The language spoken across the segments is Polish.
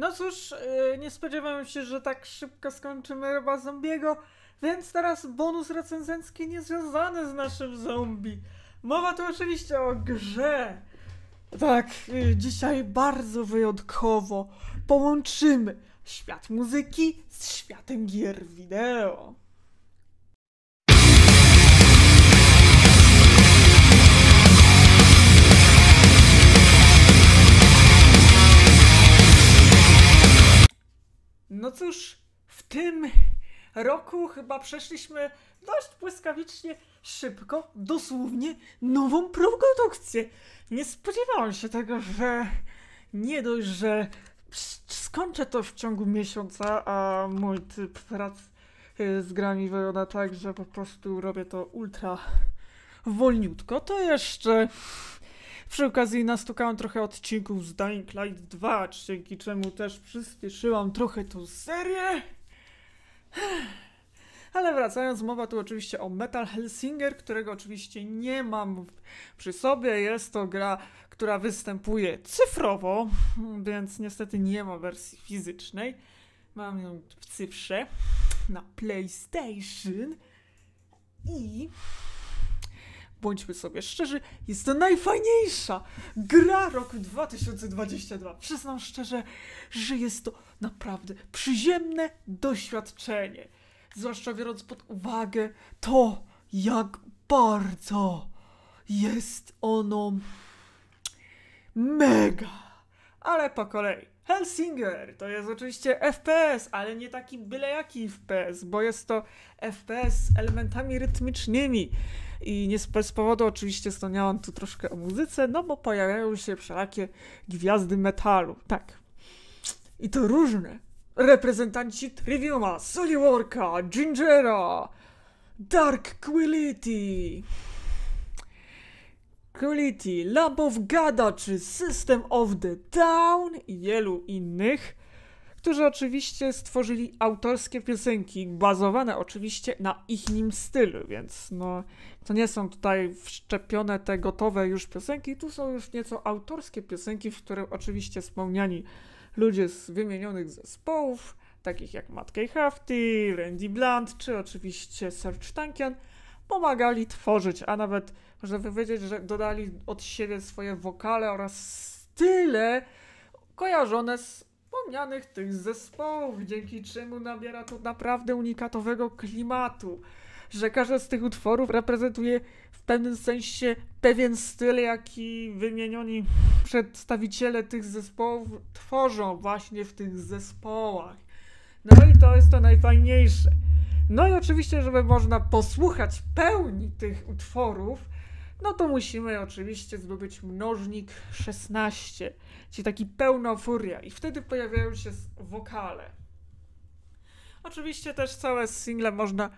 No cóż, y, nie spodziewałem się, że tak szybko skończymy Roba Zombiego, więc teraz bonus recenzencki niezwiązany z naszym zombie. Mowa tu oczywiście o grze. Tak, y, dzisiaj bardzo wyjątkowo połączymy świat muzyki z światem gier wideo. No cóż, w tym roku chyba przeszliśmy dość błyskawicznie, szybko, dosłownie nową produkcję. Nie spodziewałam się tego, że nie dość, że skończę to w ciągu miesiąca, a mój typ prac y, z grami wygląda tak, że po prostu robię to ultra wolniutko, to jeszcze przy okazji nastukałam trochę odcinków z Dying Light 2, dzięki czemu też przyspieszyłam trochę tą serię. Ale wracając, mowa tu oczywiście o Metal Hellsinger, którego oczywiście nie mam przy sobie. Jest to gra, która występuje cyfrowo, więc niestety nie ma wersji fizycznej. Mam ją w cyfrze na PlayStation i bądźmy sobie szczerzy, jest to najfajniejsza gra roku 2022. Przyznam szczerze, że jest to naprawdę przyziemne doświadczenie. Zwłaszcza biorąc pod uwagę to, jak bardzo jest ono mega. Ale po kolei. Hellsinger to jest oczywiście FPS, ale nie taki byle jaki FPS, bo jest to FPS z elementami rytmicznymi. I nie z powodu oczywiście wspomniałam tu troszkę o muzyce, no bo pojawiają się wszelakie gwiazdy metalu, tak. I to różne. Reprezentanci Triviuma, Soliworka, Gingera, Dark Quility. Quality, Lab of Gada czy System of the Down i wielu innych, którzy oczywiście stworzyli autorskie piosenki, bazowane oczywiście na ich nim stylu, więc no, to nie są tutaj wszczepione te gotowe już piosenki, tu są już nieco autorskie piosenki, w których oczywiście wspomniani ludzie z wymienionych zespołów, takich jak Matt K. Hafty, Randy Blunt, czy oczywiście Serge Tankian, pomagali tworzyć, a nawet można powiedzieć, że dodali od siebie swoje wokale oraz style kojarzone z wspomnianych tych zespołów, dzięki czemu nabiera to naprawdę unikatowego klimatu. Że każdy z tych utworów reprezentuje w pewnym sensie pewien styl, jaki wymienioni przedstawiciele tych zespołów tworzą właśnie w tych zespołach. No i to jest to najfajniejsze. No i oczywiście, żeby można posłuchać pełni tych utworów, no to musimy oczywiście zdobyć mnożnik 16, czyli taki pełna furia i wtedy pojawiają się wokale. Oczywiście też całe single można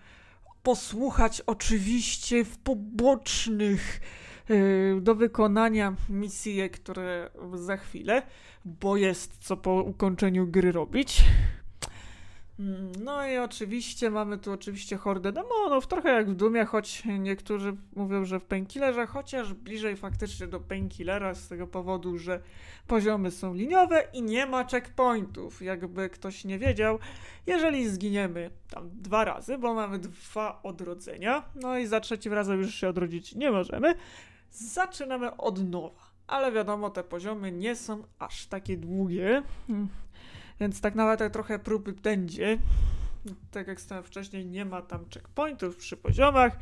posłuchać oczywiście w pobocznych y, do wykonania misje, które za chwilę, bo jest co po ukończeniu gry robić. Mm, no i oczywiście mamy tu oczywiście hordę demonów, trochę jak w Dumie, choć niektórzy mówią, że w Painkillerze, chociaż bliżej faktycznie do Painkillera z tego powodu, że poziomy są liniowe i nie ma checkpointów, jakby ktoś nie wiedział. Jeżeli zginiemy tam dwa razy, bo mamy dwa odrodzenia, no i za trzecim razem już się odrodzić nie możemy, zaczynamy od nowa. Ale wiadomo, te poziomy nie są aż takie długie. Więc tak naprawdę trochę próby będzie. Tak jak stałem wcześniej, nie ma tam checkpointów przy poziomach.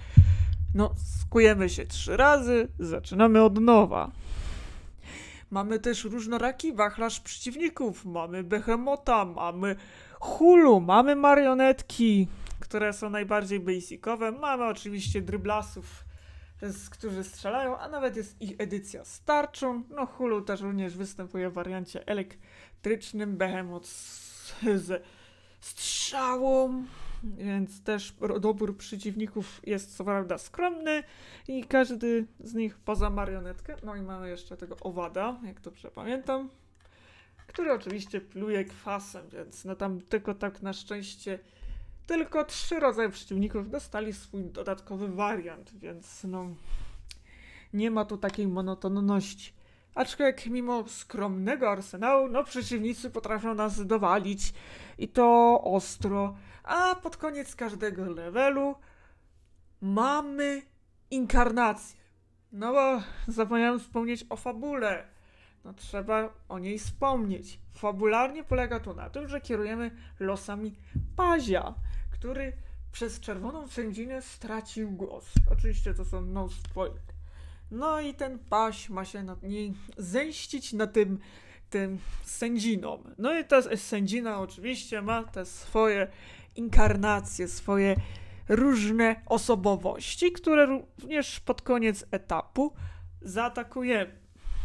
No, skujemy się trzy razy, zaczynamy od nowa. Mamy też różnoraki wachlarz przeciwników. Mamy behemota, mamy hulu, mamy marionetki, które są najbardziej basicowe. Mamy oczywiście dryblasów, którzy strzelają, a nawet jest ich edycja z tarczą. No hulu też również występuje w wariancie elek elektrycznym, Behemoth z, strzałą, więc też dobór przeciwników jest co prawda skromny i każdy z nich poza marionetkę, no i mamy jeszcze tego owada, jak dobrze pamiętam, który oczywiście pluje kwasem, więc no tam tylko tak na szczęście tylko trzy rodzaje przeciwników dostali swój dodatkowy wariant, więc no nie ma tu takiej monotonności. Aczkolwiek mimo skromnego arsenału, no przeciwnicy potrafią nas dowalić i to ostro. A pod koniec każdego levelu mamy inkarnację. No bo zapomniałem wspomnieć o fabule. No trzeba o niej wspomnieć. Fabularnie polega to na tym, że kierujemy losami Pazia, który przez czerwoną sędzinę stracił głos. Oczywiście to są no spoiler. No i ten paś ma się nad niej zemścić na tym, tym sędzinom. No i ta sędzina oczywiście ma te swoje inkarnacje, swoje różne osobowości, które również pod koniec etapu zaatakujemy.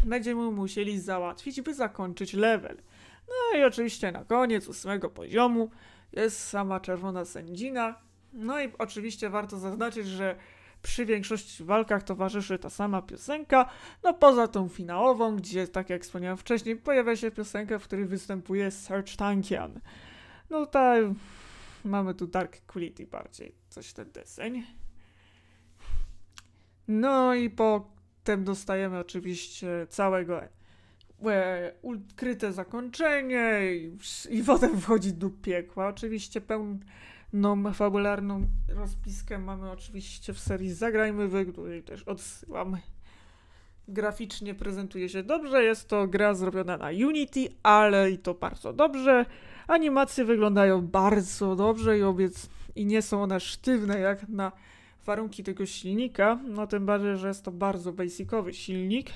Będziemy musieli załatwić, by zakończyć level. No i oczywiście na koniec ósmego poziomu jest sama czerwona sędzina. No i oczywiście warto zaznaczyć, że przy większości walkach towarzyszy ta sama piosenka, no poza tą finałową, gdzie tak jak wspomniałem wcześniej, pojawia się piosenka, w której występuje Serge Tankian. No tutaj mamy tu Dark Quality bardziej, coś ten deseń. No i potem dostajemy oczywiście całego e, ukryte zakończenie i, i potem wchodzi do piekła. Oczywiście pełny no, fabularną rozpiskę mamy oczywiście w serii Zagrajmy w, której też odsyłam. Graficznie prezentuje się dobrze, jest to gra zrobiona na Unity, ale i to bardzo dobrze. Animacje wyglądają bardzo dobrze i, obiec... i nie są one sztywne jak na warunki tego silnika, no tym bardziej, że jest to bardzo basicowy silnik.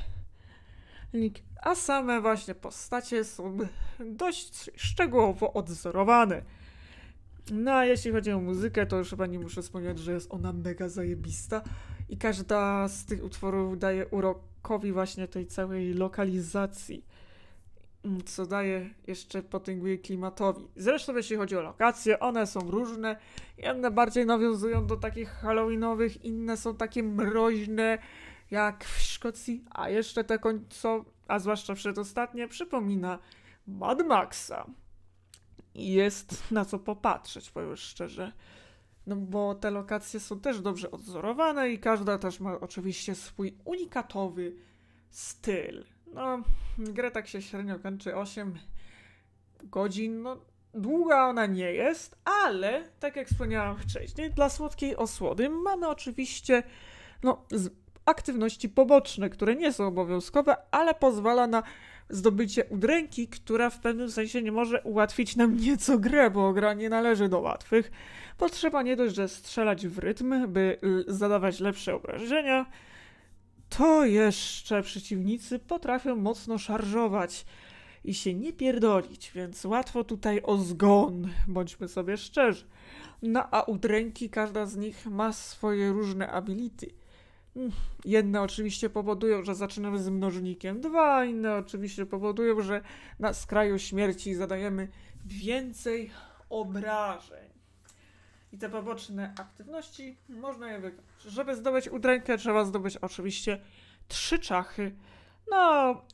A same właśnie postacie są dość szczegółowo odzorowane. No a jeśli chodzi o muzykę, to już chyba nie muszę wspomnieć, że jest ona mega zajebista i każda z tych utworów daje urokowi właśnie tej całej lokalizacji, mm, co daje jeszcze potęguje klimatowi. Zresztą jeśli chodzi o lokacje, one są różne, jedne bardziej nawiązują do takich halloweenowych, inne są takie mroźne jak w Szkocji, a jeszcze te końcowe, a zwłaszcza przedostatnie, przypomina Mad Maxa jest na co popatrzeć, powiem szczerze. No bo te lokacje są też dobrze odzorowane i każda też ma oczywiście swój unikatowy styl. No, grę tak się średnio kończy 8 godzin, no długa ona nie jest, ale tak jak wspomniałam wcześniej, dla słodkiej osłody mamy oczywiście no, aktywności poboczne, które nie są obowiązkowe, ale pozwala na zdobycie udręki, która w pewnym sensie nie może ułatwić nam nieco grę, bo gra nie należy do łatwych. Potrzeba nie dość, że strzelać w rytm, by y, zadawać lepsze obrażenia, to jeszcze przeciwnicy potrafią mocno szarżować i się nie pierdolić, więc łatwo tutaj o zgon, bądźmy sobie szczerzy. No a udręki każda z nich ma swoje różne ability. Jedne oczywiście powodują, że zaczynamy z mnożnikiem, dwa inne oczywiście powodują, że na skraju śmierci zadajemy więcej obrażeń. I te poboczne aktywności można je wykonać. Żeby zdobyć udrękę, trzeba zdobyć oczywiście trzy czachy. No,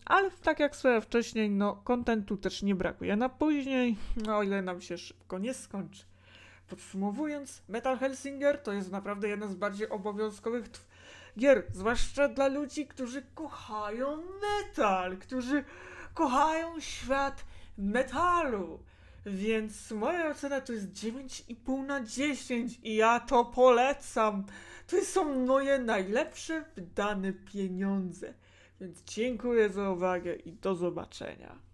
ale tak jak sobie wcześniej, no, kontentu też nie brakuje na później, no, o ile nam się szybko nie skończy. Podsumowując, Metal Helsinger to jest naprawdę jeden z bardziej obowiązkowych twórców gier, zwłaszcza dla ludzi, którzy kochają metal, którzy kochają świat metalu. Więc moja ocena to jest 9,5 na 10 i ja to polecam. To są moje najlepsze wydane pieniądze. Więc dziękuję za uwagę i do zobaczenia.